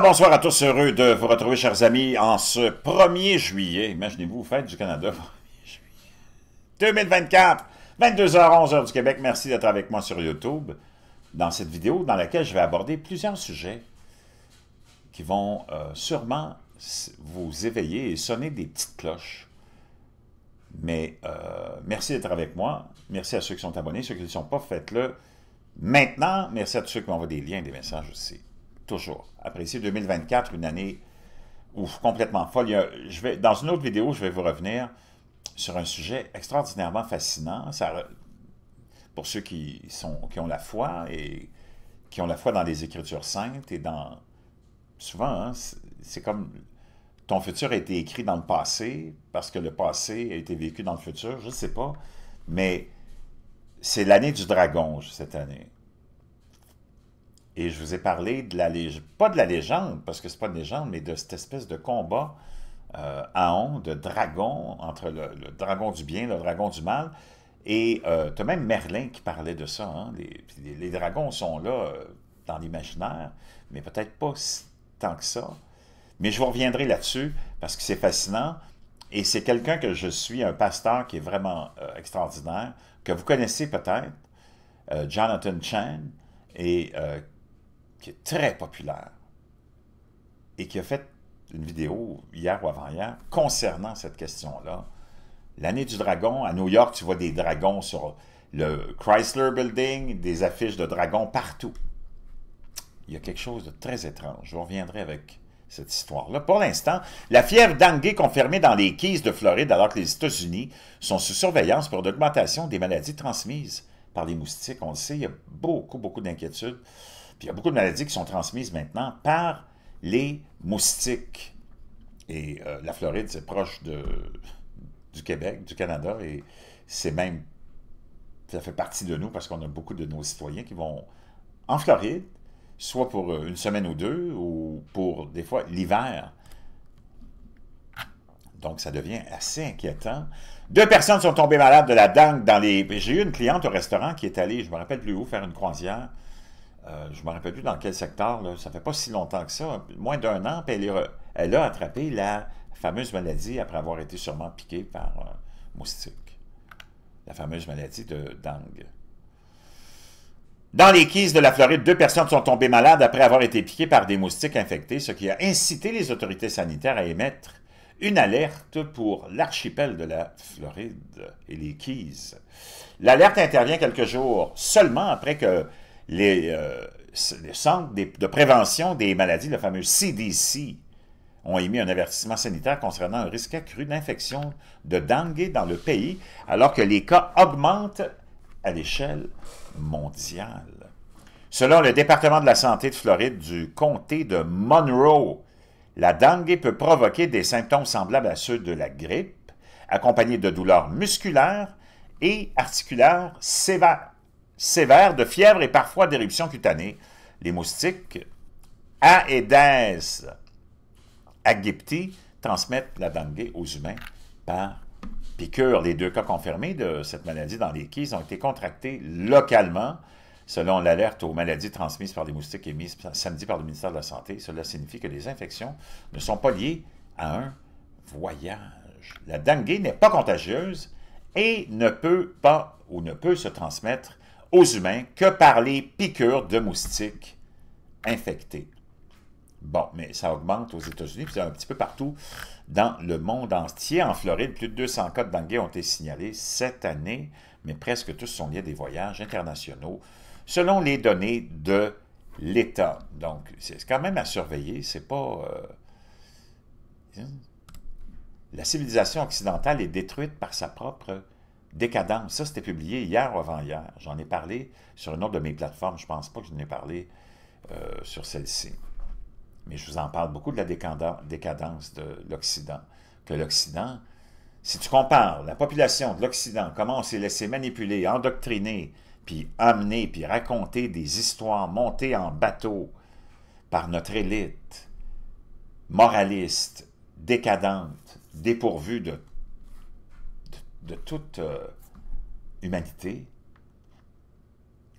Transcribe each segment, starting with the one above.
bonsoir à tous, heureux de vous retrouver, chers amis, en ce 1er juillet. Imaginez-vous, fête du Canada, 1er juillet 2024, 22h, 11h du Québec. Merci d'être avec moi sur YouTube dans cette vidéo dans laquelle je vais aborder plusieurs sujets qui vont euh, sûrement vous éveiller et sonner des petites cloches. Mais euh, merci d'être avec moi. Merci à ceux qui sont abonnés. Ceux qui ne sont pas, faites-le maintenant. Merci à tous ceux qui m'envoient des liens et des messages aussi toujours. Après ici, 2024, une année ouf, complètement folle. je vais, dans une autre vidéo, je vais vous revenir sur un sujet extraordinairement fascinant. Ça, pour ceux qui, sont, qui ont la foi et qui ont la foi dans les Écritures saintes et dans... Souvent, hein, c'est comme ton futur a été écrit dans le passé parce que le passé a été vécu dans le futur, je ne sais pas, mais c'est l'année du dragon cette année. Et je vous ai parlé de la légende, pas de la légende, parce que c'est pas une légende, mais de cette espèce de combat euh, à on, de dragon, entre le, dragon du bien, le dragon du mal. Et euh, tu as même Merlin qui parlait de ça. Hein. Les, dragons sont là euh, dans l'imaginaire, mais peut-être pas tant que ça. Mais je vous reviendrai là-dessus parce que c'est fascinant. Et c'est quelqu'un que je suis, un pasteur qui est vraiment euh, extraordinaire, que vous connaissez peut-être, euh, Jonathan Chan, et qui est très populaire et qui a fait une vidéo hier ou avant-hier concernant cette question-là. L'année du dragon, à New York, tu vois des dragons sur le Chrysler Building, des affiches de dragons partout. Il y a quelque chose de très étrange. Je reviendrai avec cette histoire-là. Pour l'instant, la fièvre dengue confirmée dans les Keys de Floride alors que les États-Unis sont sous surveillance pour l'augmentation des maladies transmises par les moustiques. On le sait, il y a beaucoup, beaucoup d'inquiétudes il y a beaucoup de maladies qui sont transmises maintenant par les moustiques. Et euh, la Floride, c'est proche du Québec, du Canada, et c'est même, ça fait partie de nous parce qu'on a beaucoup de nos citoyens qui vont en Floride, soit pour euh, une semaine ou deux, ou pour des fois l'hiver. Donc, ça devient assez inquiétant. Deux personnes sont tombées malades de la dengue dans les... J'ai eu une cliente au restaurant qui est allée, je me rappelle plus où, faire une croisière. Euh, je ne me rappelle plus dans quel secteur, ça ça fait pas si longtemps que ça, moins d'un an, puis elle, a attrapé la fameuse maladie après avoir été sûrement piquée par un euh, moustique. La fameuse maladie de dengue. Dans les Keys de la Floride, deux personnes sont tombées malades après avoir été piquées par des moustiques infectés, ce qui a incité les autorités sanitaires à émettre une alerte pour l'archipel de la Floride et les Keys. L'alerte intervient quelques jours seulement après que euh, les, centres de prévention des maladies, le fameux CDC, ont émis un avertissement sanitaire concernant un risque accru d'infection de dengue dans le pays, alors que les cas augmentent à l'échelle mondiale. Selon le département de la santé de Floride du comté de Monroe, la dengue peut provoquer des symptômes semblables à ceux de la grippe, accompagnés de douleurs musculaires et articulaires sévères sévère de fièvre et parfois d'éruption cutanée. Les moustiques Aedes aegypti transmettent la dengue aux humains par piqûre. Les deux cas confirmés de cette maladie dans les quais ont été contractés localement Selon l'alerte aux maladies transmises par les moustiques émise samedi par le ministère de la Santé, cela signifie que les infections ne sont pas liées à un voyage. La dengue n'est pas contagieuse et ne peut pas ou ne peut se transmettre aux humains que par les piqûres de moustiques infectés. Bon, mais ça augmente aux États-Unis, puis un petit peu partout dans le monde entier. En Floride, plus de 200 cas de dengue ont été signalés cette année, mais presque tous sont liés à des voyages internationaux, selon les données de l'État. Donc, c'est quand même à surveiller, c'est pas... Euh, hein? La civilisation occidentale est détruite par sa propre Décadence, ça c'était publié hier ou avant-hier. J'en ai parlé sur une autre de mes plateformes. Je ne pense pas que je ai parlé euh, sur celle-ci. Mais je vous en parle beaucoup de la décadence de l'Occident. Que l'Occident, si tu compares la population de l'Occident, comment on s'est laissé manipuler, endoctriner, puis amener, puis raconter des histoires montées en bateau par notre élite, moraliste, décadente, dépourvue de de toute euh, humanité,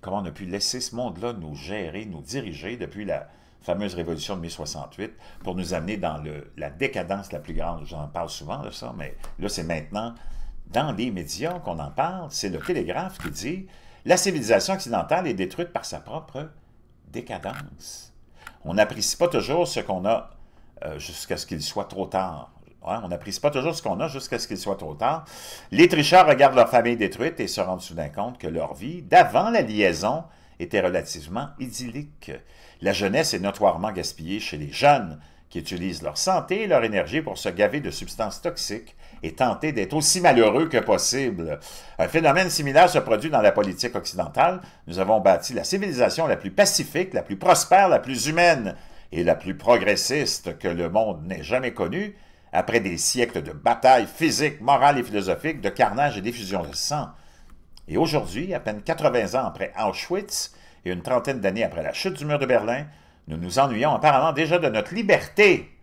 comment on a pu laisser ce monde-là nous gérer, nous diriger depuis la fameuse révolution de 1068 pour nous amener dans la décadence la plus grande. J'en parle souvent de ça, mais là, c'est maintenant dans les médias qu'on en parle. C'est le télégraphe qui dit La civilisation occidentale est détruite par sa propre décadence. On n'apprécie pas toujours ce qu'on a euh, jusqu'à ce qu'il soit trop tard on n'apprécie pas toujours ce qu'on a jusqu'à ce qu'il soit trop tard. Les tricheurs regardent leur famille détruite et se rendent soudain compte que leur vie d'avant la liaison était relativement idyllique. La jeunesse est notoirement gaspillée chez les jeunes qui utilisent leur santé et leur énergie pour se gaver de substances toxiques et tenter d'être aussi malheureux que possible. Un phénomène similaire se produit dans la politique occidentale. Nous avons bâti la civilisation la plus pacifique, la plus prospère, la plus humaine et la plus progressiste que le monde n'ait jamais connue, après des siècles de batailles physiques, morales et philosophiques, de carnage et d'effusion de sang. Et aujourd'hui, à peine 80 ans après Auschwitz et une trentaine d'années après la chute du mur de Berlin, nous nous ennuyons apparemment déjà de notre liberté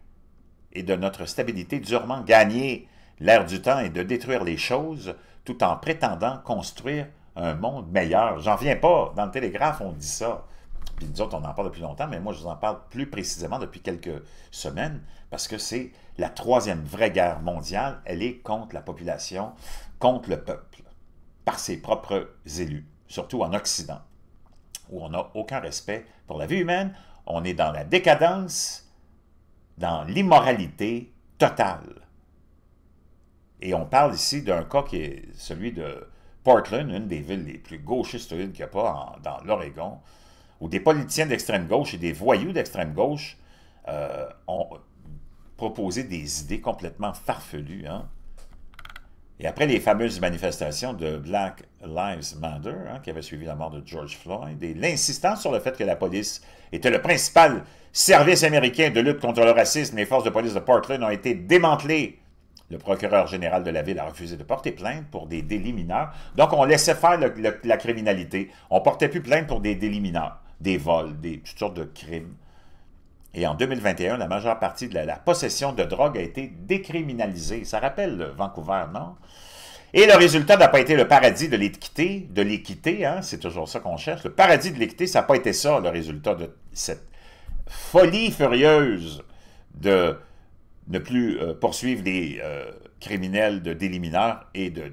et de notre stabilité durement gagnée. L'air du temps est de détruire les choses tout en prétendant construire un monde meilleur. J'en viens pas. Dans le Télégraphe, on dit ça puis nous autres, on en parle depuis longtemps, mais moi, je vous en parle plus précisément depuis quelques semaines, parce que c'est la troisième vraie guerre mondiale. Elle est contre la population, contre le peuple, par ses propres élus, surtout en Occident, où on n'a aucun respect pour la vie humaine. On est dans la décadence, dans l'immoralité totale. Et on parle ici d'un cas qui est celui de Portland, une des villes les plus gauchistes qu'il n'y a pas dans l'Oregon, où des politiciens d'extrême gauche et des voyous d'extrême gauche euh, ont proposé des idées complètement farfelues. Hein. Et après les fameuses manifestations de Black Lives Matter, hein, qui avaient suivi la mort de George Floyd, et l'insistance sur le fait que la police était le principal service américain de lutte contre le racisme, les forces de police de Portland ont été démantelées. Le procureur général de la ville a refusé de porter plainte pour des délits mineurs. Donc, on laissait faire la criminalité. On ne portait plus plainte pour des délits mineurs des vols, des, toutes sortes de crimes. Et en 2021, la majeure partie de la, possession de drogue a été décriminalisée. Ça rappelle Vancouver, non? Et le résultat n'a pas été le paradis de l'équité, de l'équité, hein? c'est toujours ça qu'on cherche. Le paradis de l'équité, ça n'a pas été ça, le résultat de cette folie furieuse de ne plus euh, poursuivre les euh, criminels de délits et de euh,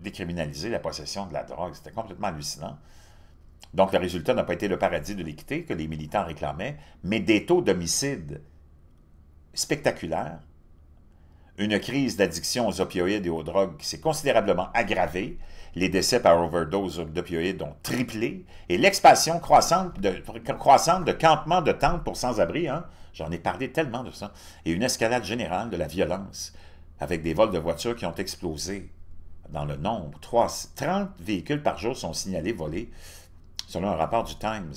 décriminaliser la possession de la drogue. C'était complètement hallucinant. Donc, le résultat n'a pas été le paradis de l'équité que les militants réclamaient, mais des taux d'homicide spectaculaires, une crise d'addiction aux opioïdes et aux drogues qui s'est considérablement aggravée, les décès par overdose d'opioïdes ont triplé, et l'expansion croissante de, campements de tentes pour sans-abri, hein, j'en ai parlé tellement de ça, et une escalade générale de la violence, avec des vols de voitures qui ont explosé dans le nombre. 30 véhicules par jour sont signalés volés selon un rapport du Times,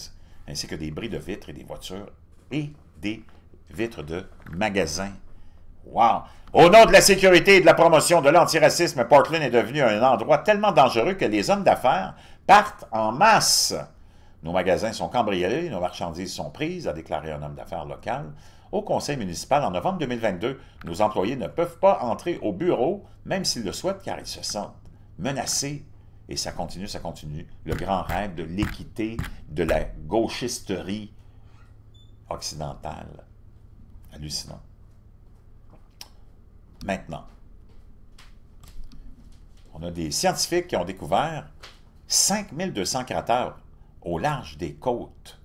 ainsi que des bris de vitres et des voitures et des vitres de magasins. Wow! Au nom de la sécurité et de la promotion de l'antiracisme, Portland est devenu un endroit tellement dangereux que les hommes d'affaires partent en masse. Nos magasins sont cambriolés, nos marchandises sont prises, a déclaré un homme d'affaires local. Au conseil municipal, en novembre 2022, nos employés ne peuvent pas entrer au bureau, même s'ils le souhaitent, car ils se sentent menacés et ça continue, ça continue. Le grand rêve de l'équité, de la gauchisterie occidentale. Hallucinant. Maintenant, on a des scientifiques qui ont découvert 5200 cratères au large des côtes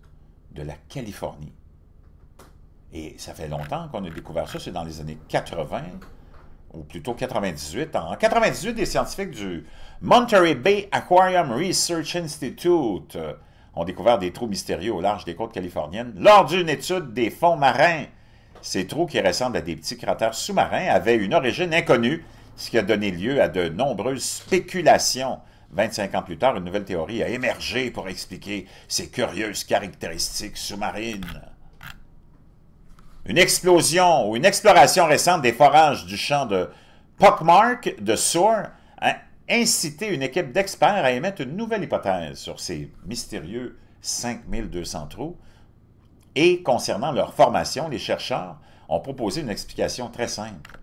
de la Californie. Et ça fait longtemps qu'on a découvert ça, c'est dans les années 80, ou plutôt 98. En 98, des scientifiques du Monterey Bay Aquarium Research Institute ont découvert des trous mystérieux au large des côtes californiennes lors d'une étude des fonds marins. Ces trous, qui ressemblent à des petits cratères sous-marins, avaient une origine inconnue, ce qui a donné lieu à de nombreuses spéculations. 25 ans plus tard, une nouvelle théorie a émergé pour expliquer ces curieuses caractéristiques sous-marines une explosion ou une exploration récente des forages du champ de Pockmark de Soar a incité une équipe d'experts à émettre une nouvelle hypothèse sur ces mystérieux 5200 trous. Et concernant leur formation, les chercheurs ont proposé une explication très simple.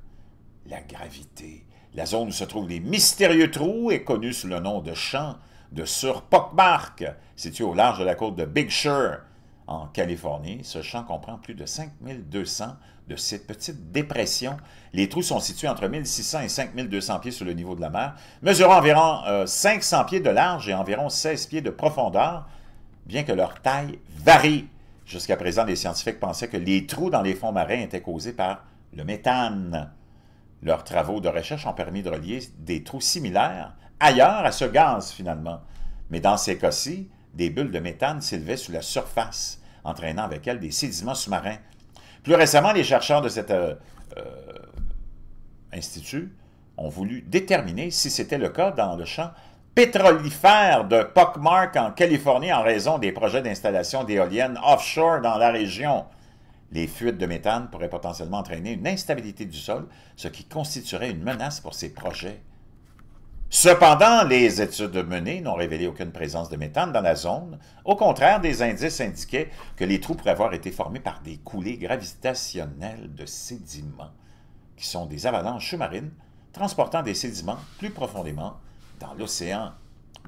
La gravité. La zone où se trouvent les mystérieux trous est connue sous le nom de champ de Sur Pockmark, situé au large de la côte de Big Sur, en Californie. Ce champ comprend plus de 5200 de cette petites dépression. Les trous sont situés entre 1600 et 5200 pieds sur le niveau de la mer, mesurant environ 500 euh, pieds de large et environ 16 pieds de profondeur, bien que leur taille varie. Jusqu'à présent, les scientifiques pensaient que les trous dans les fonds marins étaient causés par le méthane. Leurs travaux de recherche ont permis de relier des trous similaires ailleurs à ce gaz, finalement. Mais dans ces cas-ci, des bulles de méthane s'élevaient sous la surface, entraînant avec elles des sédiments sous-marins. Plus récemment, les chercheurs de cet euh, euh, institut ont voulu déterminer si c'était le cas dans le champ pétrolifère de Pockmark en Californie en raison des projets d'installation d'éoliennes offshore dans la région. Les fuites de méthane pourraient potentiellement entraîner une instabilité du sol, ce qui constituerait une menace pour ces projets. Cependant, les études menées n'ont révélé aucune présence de méthane dans la zone. Au contraire, des indices indiquaient que les trous pourraient avoir été formés par des coulées gravitationnelles de sédiments, qui sont des avalanches sous-marines transportant des sédiments plus profondément dans l'océan.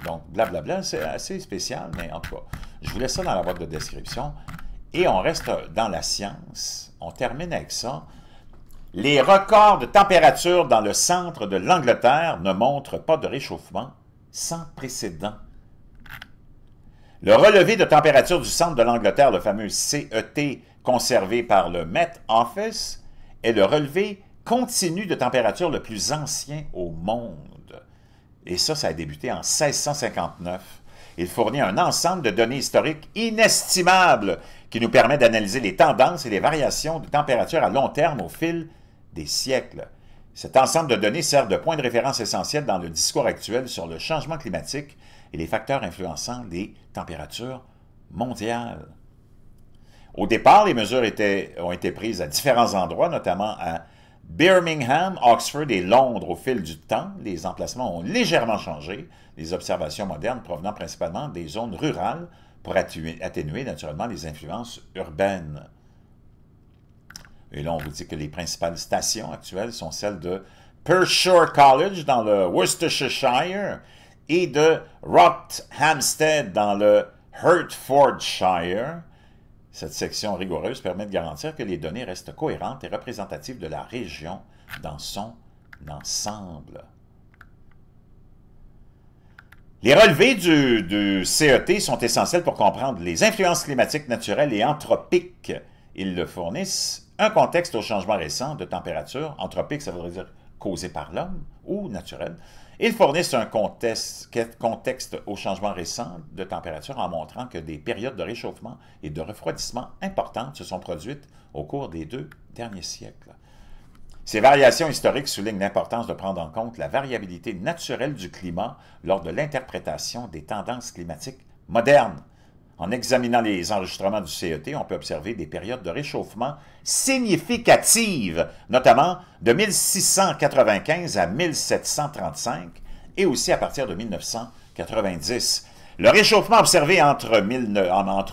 Donc, blablabla, c'est assez spécial, mais en tout cas, je vous laisse ça dans la boîte de description. Et on reste dans la science. On termine avec ça. Les records de température dans le centre de l'Angleterre ne montrent pas de réchauffement sans précédent. Le relevé de température du centre de l'Angleterre, le fameux CET conservé par le Met Office, est le relevé continu de température le plus ancien au monde. Et ça, ça a débuté en 1659. Il fournit un ensemble de données historiques inestimables qui nous permet d'analyser les tendances et les variations de température à long terme au fil des siècles. Cet ensemble de données sert de point de référence essentiel dans le discours actuel sur le changement climatique et les facteurs influençant les températures mondiales. Au départ, les mesures ont été prises à différents endroits, notamment à Birmingham, Oxford et Londres au fil du temps. Les emplacements ont légèrement changé, les observations modernes provenant principalement des zones rurales pour atténuer naturellement les influences urbaines. Et là, on vous dit que les principales stations actuelles sont celles de Pershore College dans le Worcestershire et de Rothamsted dans le Hertfordshire. Cette section rigoureuse permet de garantir que les données restent cohérentes et représentatives de la région dans son ensemble. Les relevés du, du, CET sont essentiels pour comprendre les influences climatiques naturelles et anthropiques. Ils le fournissent un contexte aux changements récents de température, anthropique, ça voudrait dire causé par l'homme ou naturel. Ils fournissent un contexte, aux changements récents de température en montrant que des périodes de réchauffement et de refroidissement importantes se sont produites au cours des deux derniers siècles. Ces variations historiques soulignent l'importance de prendre en compte la variabilité naturelle du climat lors de l'interprétation des tendances climatiques modernes. En examinant les enregistrements du CET, on peut observer des périodes de réchauffement significatives, notamment de 1695 à 1735 et aussi à partir de 1990. Le réchauffement observé entre,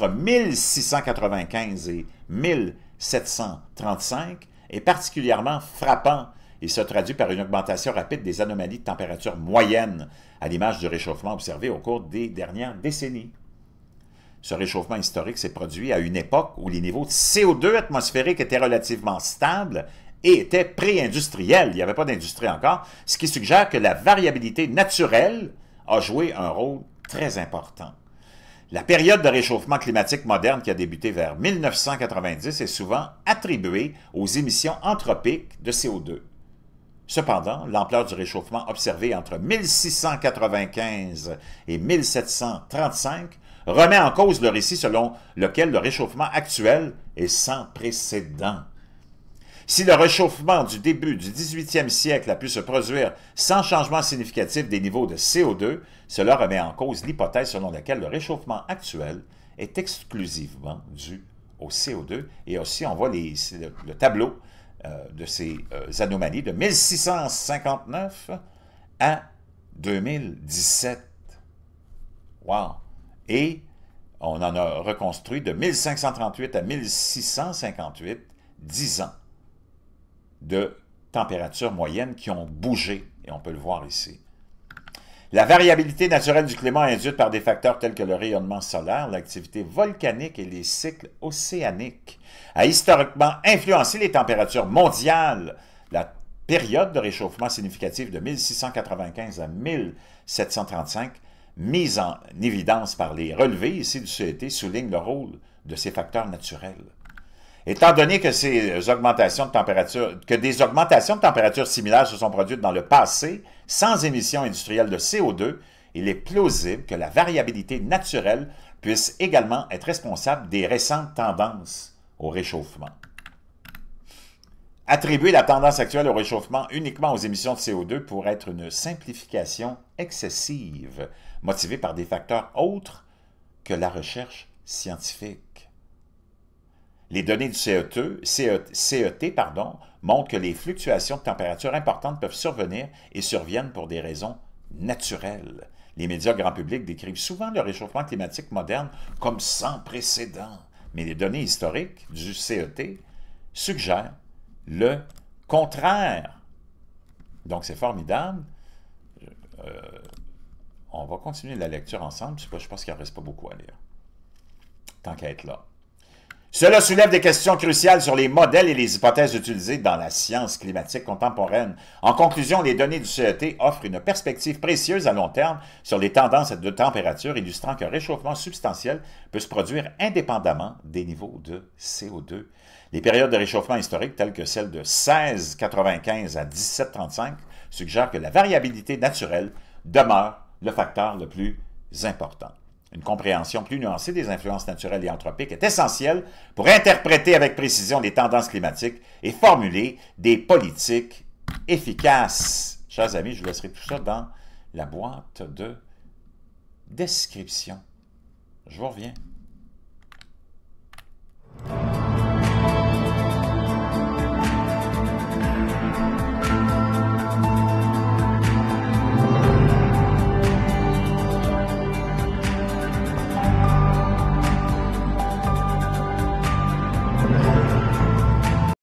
1695 et 1735 est particulièrement frappant et se traduit par une augmentation rapide des anomalies de température moyenne, à l'image du réchauffement observé au cours des dernières décennies. Ce réchauffement historique s'est produit à une époque où les niveaux de CO2 atmosphérique étaient relativement stables et étaient pré-industriels. Il n'y avait pas d'industrie encore, ce qui suggère que la variabilité naturelle a joué un rôle très important. La période de réchauffement climatique moderne qui a débuté vers 1990 est souvent attribuée aux émissions anthropiques de CO2. Cependant, l'ampleur du réchauffement observé entre 1695 et 1735 remet en cause le récit selon lequel le réchauffement actuel est sans précédent. Si le réchauffement du début du 18e siècle a pu se produire sans changement significatif des niveaux de CO2, cela remet en cause l'hypothèse selon laquelle le réchauffement actuel est exclusivement dû au CO2. Et aussi, on voit le, tableau euh, de ces euh, anomalies de 1659 à 2017. Wow! Et on en a reconstruit de 1538 à 1658, 10 ans de températures moyennes qui ont bougé, et on peut le voir ici. La variabilité naturelle du climat induite par des facteurs tels que le rayonnement solaire, l'activité volcanique et les cycles océaniques a historiquement influencé les températures mondiales. La période de réchauffement significatif de 1695 à 1735 mise en évidence par les relevés ici du CET, souligne le rôle de ces facteurs naturels. Étant donné que ces augmentations de que des augmentations de température similaires se sont produites dans le passé, sans émissions industrielles de CO2, il est plausible que la variabilité naturelle puisse également être responsable des récentes tendances au réchauffement. Attribuer la tendance actuelle au réchauffement uniquement aux émissions de CO2 pourrait être une simplification excessive, motivée par des facteurs autres que la recherche scientifique. Les données du CET, e, e montrent que les fluctuations de température importantes peuvent survenir et surviennent pour des raisons naturelles. Les médias grand public décrivent souvent le réchauffement climatique moderne comme sans précédent, mais les données historiques du CET suggèrent le contraire. Donc, c'est formidable. Euh, on va continuer la lecture ensemble. Je, je pense qu'il ne reste pas beaucoup à lire. Tant qu'à être là. Cela soulève des questions cruciales sur les modèles et les hypothèses utilisées dans la science climatique contemporaine. En conclusion, les données du CET offrent une perspective précieuse à long terme sur les tendances de température, illustrant qu'un réchauffement substantiel peut se produire indépendamment des niveaux de CO2. Les périodes de réchauffement historique, telles que celle de 1695 à 1735, suggèrent que la variabilité naturelle demeure le facteur le plus important. Une compréhension plus nuancée des influences naturelles et anthropiques est essentielle pour interpréter avec précision les tendances climatiques et formuler des politiques efficaces. Chers amis, je vous laisserai tout ça dans la boîte de description. Je vous reviens.